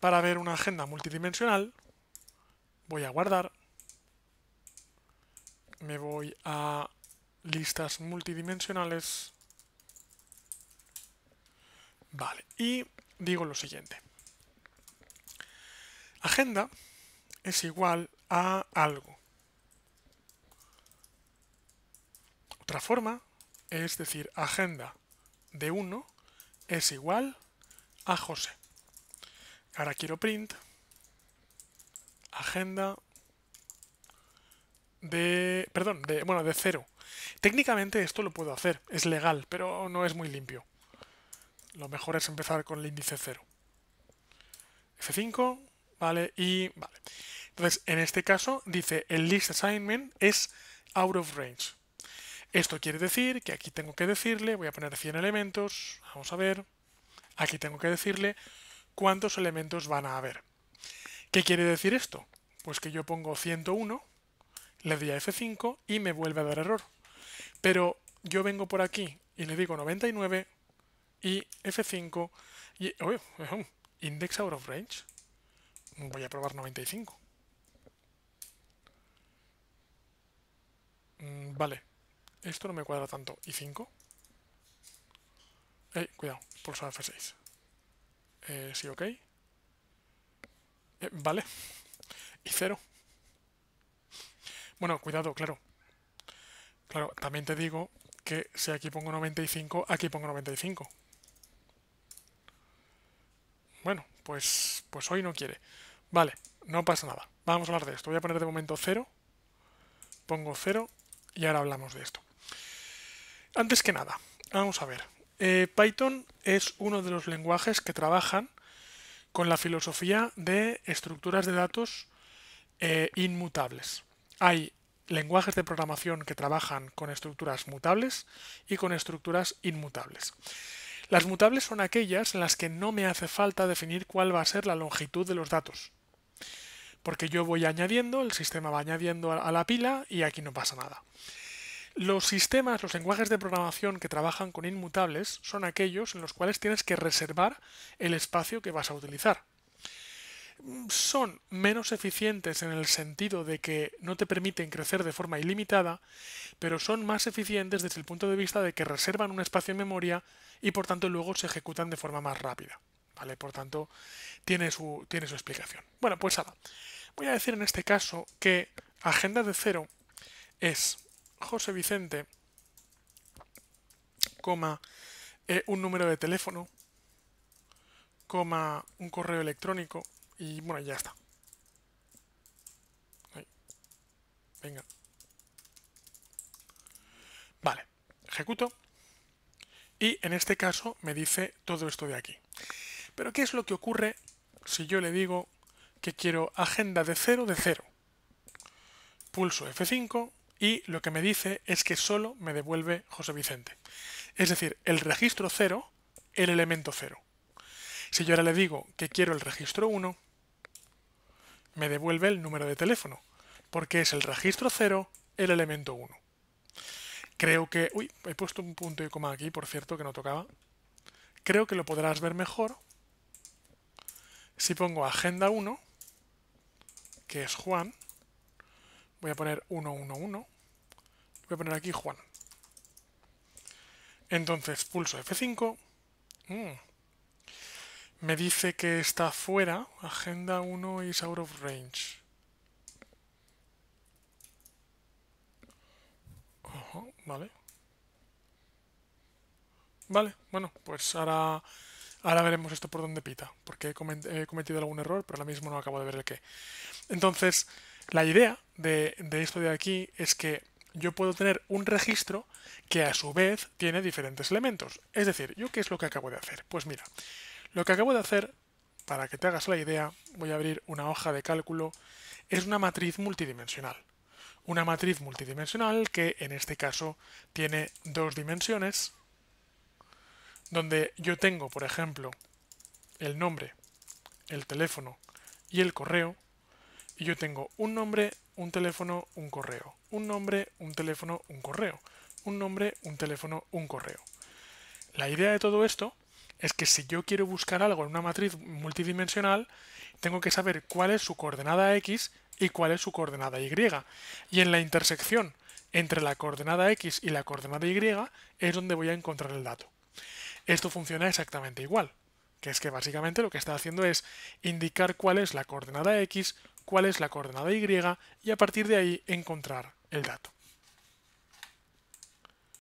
Para ver una agenda multidimensional, voy a guardar, me voy a listas multidimensionales, vale, y digo lo siguiente. Agenda es igual a algo. Otra forma es decir agenda de uno es igual a José. Ahora quiero print. Agenda. De... Perdón, de, bueno, de cero. Técnicamente esto lo puedo hacer. Es legal, pero no es muy limpio. Lo mejor es empezar con el índice cero. F5. Vale, y... Vale. Entonces, en este caso, dice el list assignment es out of range. Esto quiere decir que aquí tengo que decirle, voy a poner 100 elementos, vamos a ver, aquí tengo que decirle cuántos elementos van a haber. ¿Qué quiere decir esto? Pues que yo pongo 101, le doy a F5 y me vuelve a dar error. Pero yo vengo por aquí y le digo 99 y F5 y... index out of range. Voy a probar 95. Mm, vale. Esto no me cuadra tanto. ¿Y 5? cuidado, pulso F6. Eh, sí, ok. Eh, vale. Y cero. Bueno, cuidado, claro. Claro, también te digo que si aquí pongo 95, aquí pongo 95. Bueno, pues, pues hoy no quiere. Vale, no pasa nada. Vamos a hablar de esto. Voy a poner de momento cero. Pongo cero y ahora hablamos de esto. Antes que nada, vamos a ver. Eh, Python es uno de los lenguajes que trabajan con la filosofía de estructuras de datos eh, inmutables. Hay lenguajes de programación que trabajan con estructuras mutables y con estructuras inmutables. Las mutables son aquellas en las que no me hace falta definir cuál va a ser la longitud de los datos. Porque yo voy añadiendo, el sistema va añadiendo a la pila y aquí no pasa nada. Los sistemas, los lenguajes de programación que trabajan con inmutables son aquellos en los cuales tienes que reservar el espacio que vas a utilizar. Son menos eficientes en el sentido de que no te permiten crecer de forma ilimitada, pero son más eficientes desde el punto de vista de que reservan un espacio en memoria y por tanto luego se ejecutan de forma más rápida. ¿Vale? Por tanto, tiene su, tiene su explicación. Bueno, pues ahora, voy a decir en este caso que agenda de cero es José Vicente, coma, eh, un número de teléfono, coma, un correo electrónico y bueno, ya está. Venga. Vale, ejecuto. Y en este caso me dice todo esto de aquí. Pero ¿qué es lo que ocurre si yo le digo que quiero agenda de 0 de 0? Pulso F5 y lo que me dice es que solo me devuelve José Vicente. Es decir, el registro 0, el elemento 0. Si yo ahora le digo que quiero el registro 1, me devuelve el número de teléfono, porque es el registro 0, el elemento 1. Creo que... Uy, he puesto un punto y coma aquí, por cierto, que no tocaba. Creo que lo podrás ver mejor si pongo agenda 1, que es Juan, Voy a poner 111. Voy a poner aquí Juan. Entonces pulso F5. Mm. Me dice que está fuera. Agenda 1 is out of range. vale. Vale, bueno, pues ahora, ahora veremos esto por dónde pita. Porque he, cometido algún error, pero ahora mismo no acabo de ver el qué. Entonces, la idea de, esto de aquí es que yo puedo tener un registro que a su vez tiene diferentes elementos. Es decir, ¿yo qué es lo que acabo de hacer? Pues mira, lo que acabo de hacer, para que te hagas la idea, voy a abrir una hoja de cálculo, es una matriz multidimensional. Una matriz multidimensional que en este caso tiene dos dimensiones, donde yo tengo, por ejemplo, el nombre, el teléfono y el correo, y yo tengo un nombre, un teléfono, un correo. Un nombre, un teléfono, un correo. Un nombre, un teléfono, un correo. La idea de todo esto es que si yo quiero buscar algo en una matriz multidimensional, tengo que saber cuál es su coordenada x y cuál es su coordenada y. Y en la intersección entre la coordenada x y la coordenada y es donde voy a encontrar el dato. Esto funciona exactamente igual que es que básicamente lo que está haciendo es indicar cuál es la coordenada X, cuál es la coordenada Y y a partir de ahí encontrar el dato.